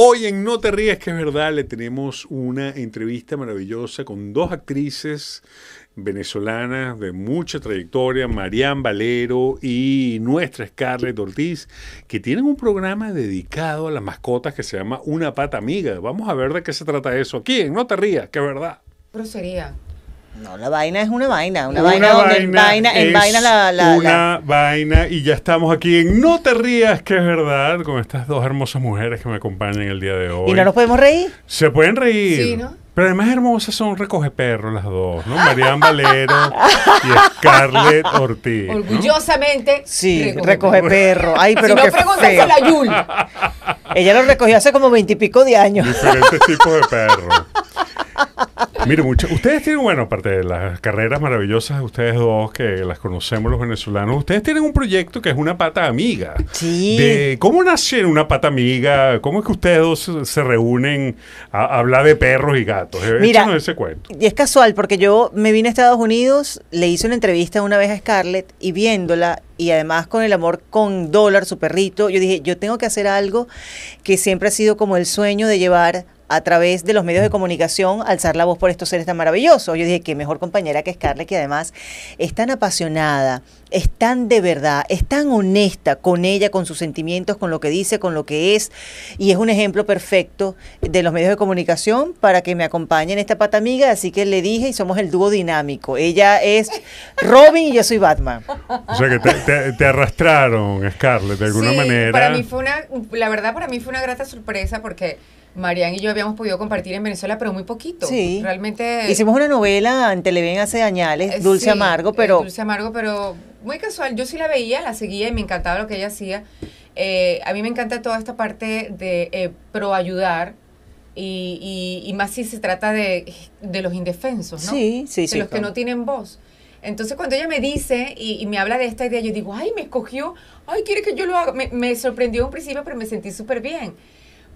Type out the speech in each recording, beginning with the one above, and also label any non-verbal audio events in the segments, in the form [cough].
Hoy en No Te rías, que es verdad, le tenemos una entrevista maravillosa con dos actrices venezolanas de mucha trayectoria, Marian Valero y nuestra Scarlett Ortiz, que tienen un programa dedicado a las mascotas que se llama Una Pata Amiga. Vamos a ver de qué se trata eso aquí en No Te Rías, que es verdad. Grosería. No, la vaina es una vaina, una, vaina, vaina, en vaina la, Una vaina y ya estamos aquí en No te rías, que es verdad, con estas dos hermosas mujeres que me acompañan el día de hoy. ¿Y no nos podemos reír? Se pueden reír. Sí, ¿no? Pero además hermosas son recoge perros las dos, ¿no? Marian Valero y Scarlett Ortiz. Orgullosamente. Sí, recoge, perro. Ay, pero si no, con la Yul. Ella lo recogió hace como veintipico de años. Diferentes tipo de perro. Mire, mucho, ustedes tienen, bueno, aparte de las carreras maravillosas de ustedes dos, que las conocemos los venezolanos, ustedes tienen un proyecto que es una pata amiga. Sí. De, ¿Cómo nace una pata amiga? ¿Cómo es que ustedes dos se reúnen a, hablar de perros y gatos? Eh, Mira, ese cuento. Y es casual, porque yo me vine a Estados Unidos, le hice una entrevista una vez a Scarlett y viéndola, y además con el amor con dólar, su perrito, yo dije, yo tengo que hacer algo que siempre ha sido como el sueño de llevar a través de los medios de comunicación alzar la voz por estos seres tan maravillosos. Yo dije, qué mejor compañera que Scarlett, que además es tan apasionada, es tan de verdad, es tan honesta con ella, con sus sentimientos, con lo que dice, con lo que es, y es un ejemplo perfecto de los medios de comunicación para que me acompañen esta pata amiga, así que le dije y somos el dúo dinámico. Ella es Robin y yo soy Batman. O sea que te, arrastraron, Scarlett, de alguna sí, manera. Para mí fue una, la verdad para mí fue una grata sorpresa porque Marian y yo habíamos podido compartir en Venezuela, pero muy poquito. Sí. Realmente. Hicimos una novela en Televén hace añales, eh, Dulce Amargo, eh, pero. Dulce Amargo, pero muy casual. Yo sí la veía, la seguía y me encantaba lo que ella hacía. Eh, a mí me encanta toda esta parte de eh, proayudar. Y, más si se trata de, los indefensos, ¿no? Sí, sí, sí. De los que no tienen voz. Entonces cuando ella me dice y, me habla de esta idea, yo digo, ay, me escogió, ay, quiere que yo lo haga. Me, sorprendió en principio, pero me sentí súper bien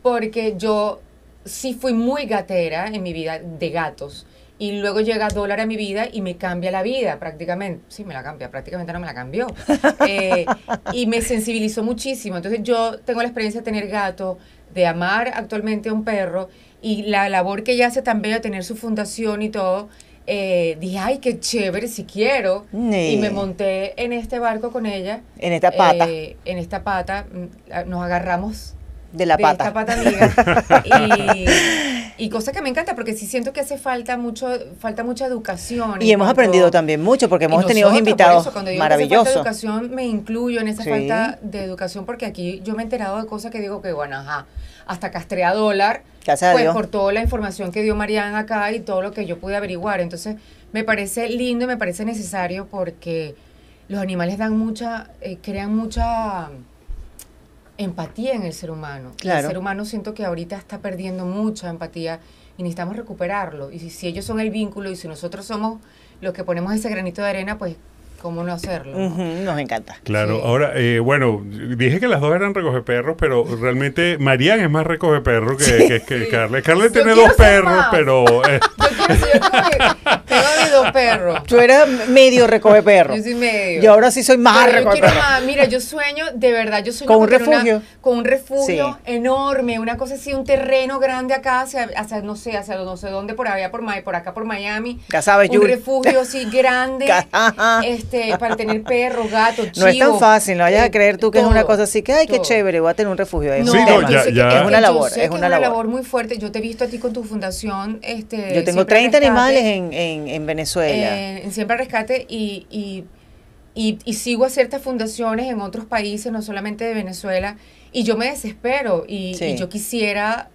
porque yo sí fui muy gatera en mi vida de gatos. Y luego llega dólar a mi vida y me cambia la vida prácticamente. Sí, me la cambia, prácticamente no me la cambió. [laughs] Eh, y me sensibilizó muchísimo. Entonces yo tengo la experiencia de tener gato, de amar actualmente a un perro y la labor que ella hace tan bella, tener su fundación y todo. Eh, dije, ay, qué chévere, si quiero. Y me monté en este barco con ella. En esta pata. Eh, en esta pata. Mm, nos agarramos de la pata. [laughs] y, cosa que me encanta, porque sí siento que hace falta mucho, falta mucha educación. Y hemos aprendido también mucho, porque hemos tenido invitados maravillosos. educación, me incluyo en esa falta de educación, porque aquí yo me he enterado de cosas que digo que, bueno, ajá, hasta castrea dólar, Gracias pues por toda la información que dio Mariana acá y todo lo que yo pude averiguar. Entonces, me parece lindo y me parece necesario porque los animales dan mucha, eh, crean mucha empatía en el ser humano. El ser humano siento que ahorita está perdiendo mucha empatía y necesitamos recuperarlo. Y si, ellos son el vínculo y si nosotros somos los que ponemos ese granito de arena, pues cómo no hacerlo. nos encanta. Claro, ahora, eh, bueno, dije que las dos eran recoge perros, pero realmente Marían es más recoge perro que, que, tiene dos perros, pero. Eh, [laughs] Tengo dos perros. Tú eras medio recoge perro. Yo soy medio. Y ahora sí soy más Mira, yo sueño, de verdad, yo sueño con un refugio. con un refugio enorme, una cosa así, un terreno grande acá, hacia, no sé, hacia no sé dónde, por allá, por, por acá, por Miami. Ya sabes, Un refugio así [laughs] grande, este, para tener perros, gatos, chivos. No es tan fácil, no vayas a eh, creer tú que es una cosa así que, ay, qué chévere, voy a tener un refugio. Ahí ya, Es una labor, es una, labor. muy fuerte. Yo te he visto a ti con tu fundación. Este, yo tengo 30 animales en en, Venezuela. en Siempre Rescate y, y, sigo a ciertas fundaciones en otros países, no solamente de Venezuela, y yo me desespero y, yo quisiera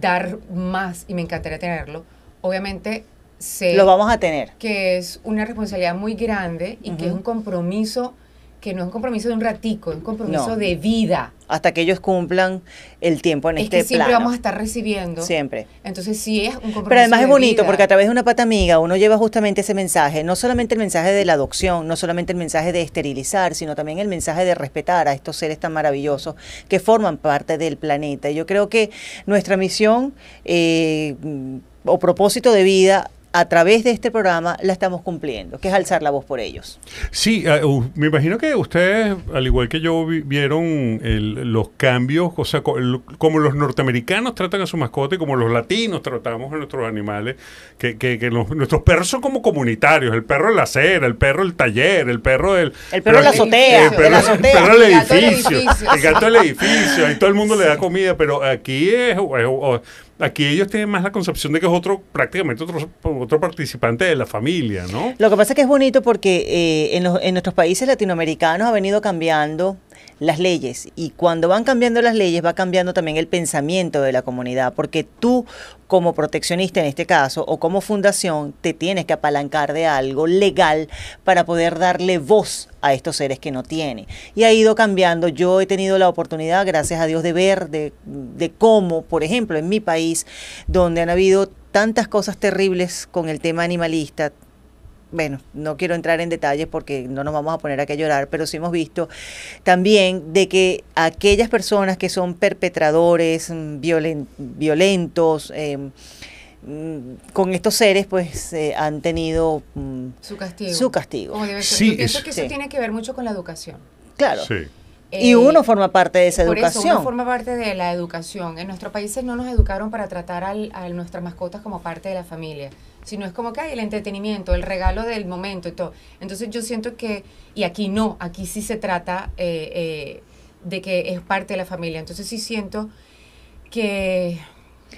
dar más y me encantaría tenerlo. Obviamente sé... Lo vamos a tener. Que es una responsabilidad muy grande y que es un compromiso que no es un compromiso de un ratico, es un compromiso de vida. Hasta que ellos cumplan el tiempo en es este que siempre vamos a estar recibiendo. Siempre. Entonces sí es un compromiso. Pero además es bonito porque a través de una pata amiga uno lleva justamente ese mensaje, no solamente el mensaje de la adopción, no solamente el mensaje de esterilizar, sino también el mensaje de respetar a estos seres tan maravillosos que forman parte del planeta. Yo creo que nuestra misión eh, o propósito de vida a través de este programa la estamos cumpliendo, que es alzar la voz por ellos. Sí, ah, me imagino que ustedes, al igual que yo, vieron los cambios, o sea, como los norteamericanos tratan a su mascota y como los latinos tratamos a nuestros animales, que, nuestros perros son como comunitarios, el perro en la acera, el perro el taller, el perro del... El perro en la azotea, el, perro, del el, edificio, el gato del edificio, ahí todo el mundo le da comida, pero aquí es Aquí ellos tienen más la concepción de que es otro, prácticamente otro, otro participante de la familia, ¿no? Lo que pasa es que es bonito porque eh, en, los, en nuestros países latinoamericanos ha venido cambiando las leyes y cuando van cambiando las leyes va cambiando también el pensamiento de la comunidad, porque tú como proteccionista en este caso o como fundación te tienes que apalancar de algo legal para poder darle voz a estos seres que no tienen. Y ha ido cambiando. Yo he tenido la oportunidad, gracias a Dios, de ver de, cómo, por ejemplo, en mi país, donde han habido tantas cosas terribles con el tema animalista, bueno, no quiero entrar en detalles porque no nos vamos a poner a que llorar, pero sí hemos visto también de que aquellas personas que son perpetradores, mm, violentos, em, mm, con estos seres pues eh, han tenido mm, su castigo. Su castigo. Yo pienso que eso tiene que ver mucho con la educación. Claro. Sí y eh, uno forma parte de esa por educación. Eso, uno forma parte de la educación. En nuestros países no nos educaron para tratar a nuestras mascotas como parte de la familia, sino es como que hay el entretenimiento, el regalo del momento y todo. Entonces yo siento que, y aquí no, aquí sí se trata eh, eh, de que es parte de la familia. Entonces sí siento que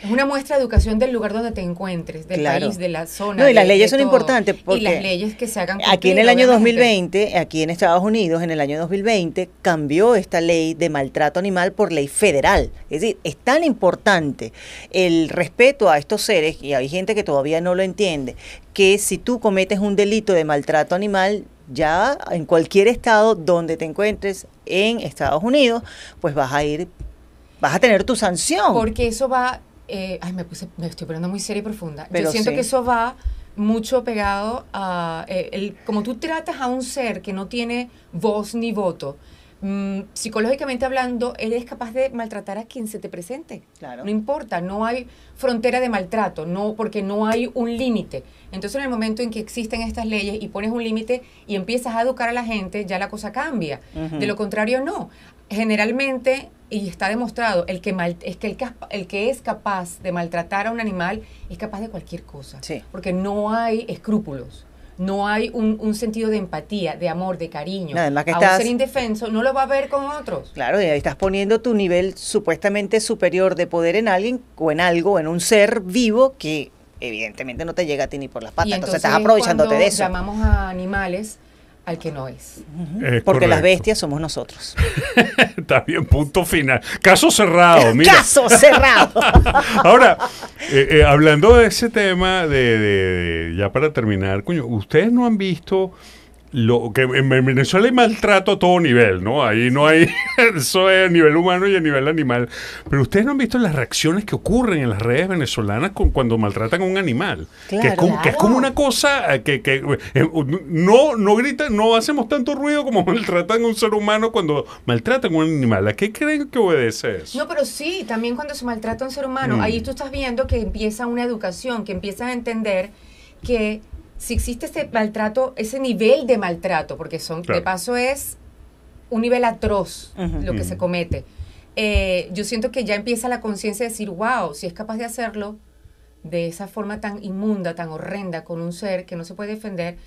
es una muestra de educación del lugar donde te encuentres, del país, de la zona. No, y las leyes son importantes. Porque y las leyes que se hagan. aquí en el año 2020, aquí en Estados Unidos, en el año 2020, cambió esta ley de maltrato animal por ley federal. Es decir, es tan importante el respeto a estos seres, y hay gente que todavía no lo entiende, que si tú cometes un delito de maltrato animal, ya en cualquier estado donde te encuentres en Estados Unidos, pues vas a ir, vas a tener tu sanción. Porque eso va eh, ay, me, puse, me estoy poniendo muy seria y profunda. Yo siento que eso va mucho pegado a, eh, el, como tú tratas a un ser que no tiene voz ni voto, mm, psicológicamente hablando, eres capaz de maltratar a quien se te presente. Claro. No importa, no hay frontera de maltrato, no, porque no hay un límite. Entonces, en el momento en que existen estas leyes y pones un límite y empiezas a educar a la gente, ya la cosa cambia. De lo contrario, no generalmente, y está demostrado, el que, mal, es que el, el, que es capaz de maltratar a un animal es capaz de cualquier cosa. Porque no hay escrúpulos. No hay un, sentido de empatía, de amor, de cariño. que a un ser indefenso no lo va a ver con otros. Claro, y ahí estás poniendo tu nivel supuestamente superior de poder en alguien o en algo, en un ser vivo que evidentemente no te llega a ti ni por las patas. entonces, estás aprovechándote de eso. Llamamos a animales al que no es. Porque las bestias somos nosotros. [laughs] Está bien, punto final. Caso cerrado, mira. Caso cerrado. [laughs] Ahora, eh, eh, hablando de ese tema, ya para terminar, coño, ustedes no han visto lo que en Venezuela hay maltrato a todo nivel, ¿no? Ahí no hay, [laughs] eso es a nivel humano y a nivel animal. Pero ustedes no han visto las reacciones que ocurren en las redes venezolanas cuando maltratan a un animal. que, es como, que, es como, una cosa eh, que, que eh, no, no gritan, no hacemos tanto ruido como [laughs] maltratan a un ser humano cuando maltratan a un animal. ¿A qué creen que obedece eso? No, pero sí, también cuando se maltrata a un ser humano, ahí mm. tú estás viendo que empieza una educación, que empiezan a entender que si existe ese maltrato, ese nivel de maltrato, porque son, de paso es un nivel atroz lo que se comete. Eh, yo siento que ya empieza la conciencia de decir, wow, si es capaz de hacerlo de esa forma tan inmunda, tan horrenda, con un ser que no se puede defender,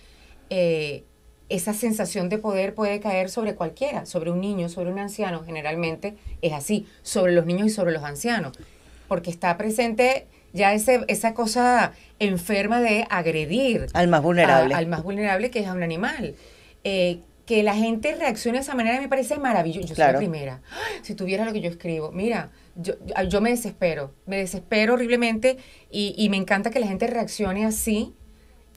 eh, esa sensación de poder puede caer sobre cualquiera, sobre un niño, sobre un anciano, generalmente es así, sobre los niños y sobre los ancianos, porque está presente ya esa cosa enferma de agredir. Al más vulnerable. al más vulnerable que es a un animal. Eh, que la gente reaccione de esa manera me parece maravilloso. Yo soy la primera. ¡Ah! Si tuviera lo que yo escribo, mira, yo, yo me desespero, me desespero horriblemente y, me encanta que la gente reaccione así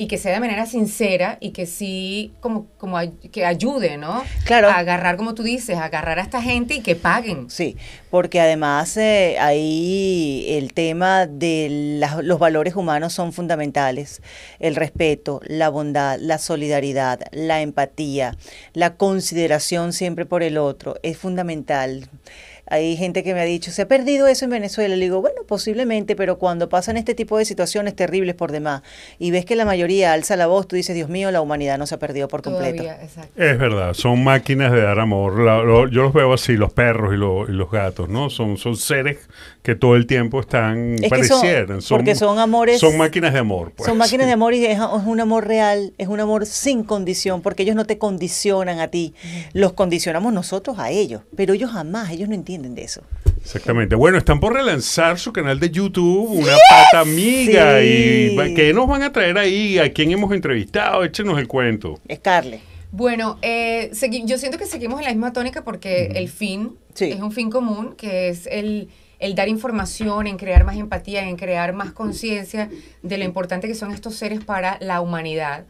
y que sea de manera sincera y que sí como, como que ayude, ¿no? Claro. A agarrar, como tú dices, agarrar a esta gente y que paguen. Sí, porque además eh, ahí el tema de los valores humanos son fundamentales. El respeto, la bondad, la solidaridad, la empatía, la consideración siempre por el otro es fundamental. Hay gente que me ha dicho, se ha perdido eso en Venezuela. Le digo, bueno, posiblemente, pero cuando pasan este tipo de situaciones terribles por demás y ves que la mayoría alza la voz, tú dices, Dios mío, la humanidad no se ha perdido por completo. es verdad, son máquinas de dar amor. yo los veo así, los perros y, los gatos, ¿no? son seres que todo el tiempo están es porque son amores. Son máquinas de amor. Pues. Son máquinas de amor y es, un amor real, es un amor sin condición, porque ellos no te condicionan a ti, los condicionamos nosotros a ellos, pero ellos jamás, ellos no entienden de eso. Exactamente. Bueno, están por relanzar su canal de YouTube, una pata amiga. ¿Y qué nos van a traer ahí? ¿A quién hemos entrevistado? Échenos el cuento. Scarlett. Bueno, eh, yo siento que seguimos en la misma tónica porque el fin es un fin común, que es el el dar información, en crear más empatía, en crear más conciencia de lo importante que son estos seres para la humanidad.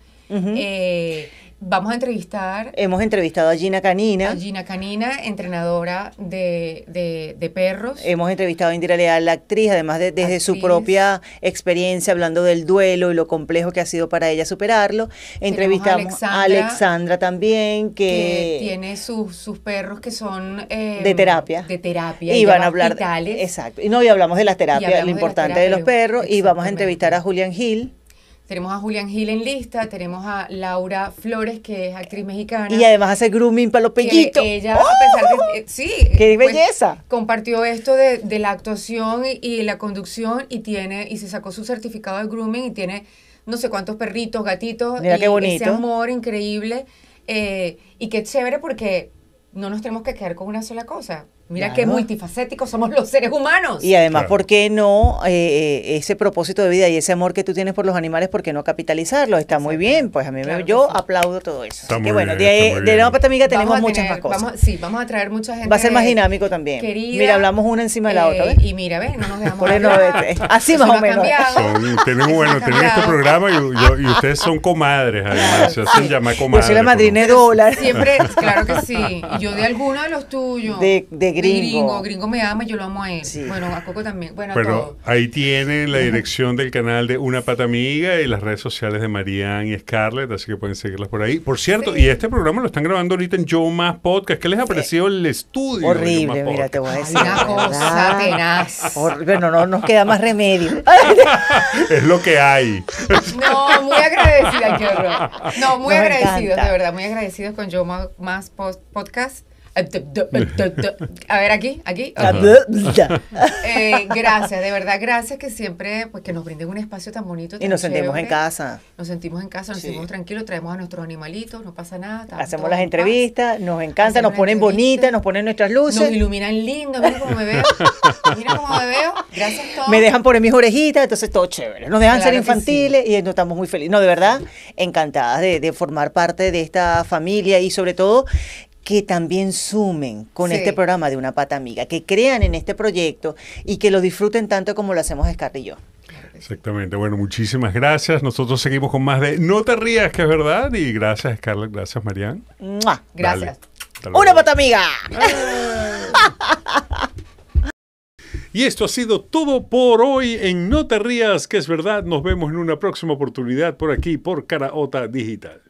Vamos a entrevistar. Hemos entrevistado a Gina Canina. A Gina Canina, entrenadora de, perros. Hemos entrevistado a Indira Leal, la actriz, además de, desde su propia experiencia, hablando del duelo y lo complejo que ha sido para ella superarlo. Entrevistamos a Alexandra, también, que, tiene sus, sus perros que son. Em, de terapia. De terapia. Y, van a hablar. Exacto. Y no, y hablamos de las terapias, lo importante de, los perros. Y vamos a entrevistar a Julian Gil tenemos a Julián Gil en lista, tenemos a Laura Flores, que es actriz mexicana. Y además hace grooming para los pellitos. Ella, a ¡Oh! pesar de. Eh, sí. ¡Qué pues, belleza! Compartió esto de, la actuación y, la conducción y tiene, y se sacó su certificado de grooming y tiene no sé cuántos perritos, gatitos. Mira qué bonito. Ese amor increíble. Eh, y qué chévere porque no nos tenemos que quedar con una sola cosa. Mira qué multifacéticos somos los seres humanos. Y además, ¿por qué no eh, eh, ese propósito de vida y ese amor que tú tienes por los animales, por qué no capitalizarlo? Está muy bien, pues a mí me, yo aplaudo todo eso. Está que bueno, bien, de, de la pata amiga tenemos muchas más cosas. Vamos, sí, vamos a traer mucha gente. Va a ser más dinámico también. mira, hablamos una encima de la otra. Eh, y mira, ven, no nos dejamos. Así más o menos. Son, tenemos, bueno, este programa y, ustedes son comadres, además. Se hacen llamar comadres. Yo soy la madrina de Siempre, claro que sí. Y yo de alguno de los tuyos. de, de gringo. gringo. me ama, y yo lo amo a él. Bueno, a Coco también. Bueno, Pero ahí tienen la dirección del canal de Una Pata Amiga y las redes sociales de Marianne y Scarlett, así que pueden seguirlas por ahí. Por cierto, y este programa lo están grabando ahorita en Yo Más Podcast. ¿Qué les ha parecido el estudio? Horrible, mira, te voy a decir. Una cosa tenaz. bueno, no nos queda más remedio. [laughs] es lo que hay. no, muy agradecida, qué horror. [laughs] No, muy agradecidos, de verdad, muy agradecidos con Yo Más Podcast eh, eh, a ver, aquí, aquí. Eh, gracias, de verdad, gracias que siempre, pues que nos brinden un espacio tan bonito. y nos sentimos en casa. Nos sentimos en casa, nos sentimos tranquilos, traemos a nuestros animalitos, no pasa nada. Hacemos las entrevistas, nos encanta, nos ponen bonitas, nos ponen nuestras luces. Nos iluminan lindo, mira cómo me veo. Mira cómo me veo. Gracias a todos. Me dejan poner mis orejitas, entonces todo chévere. Nos dejan ser infantiles y nos estamos muy felices. No, de verdad, encantadas de formar parte de esta familia y sobre todo que también sumen con este programa de Una Pata Amiga, que crean en este proyecto y que lo disfruten tanto como lo hacemos Escarrillo. y yo. Exactamente. Bueno, muchísimas gracias. Nosotros seguimos con más de No te rías, que es verdad. Y gracias, Scarlett. Gracias, Marian. Gracias. Una pata amiga. [laughs] y esto ha sido todo por hoy en No te rías, que es verdad. Nos vemos en una próxima oportunidad por aquí, por Caraota Digital.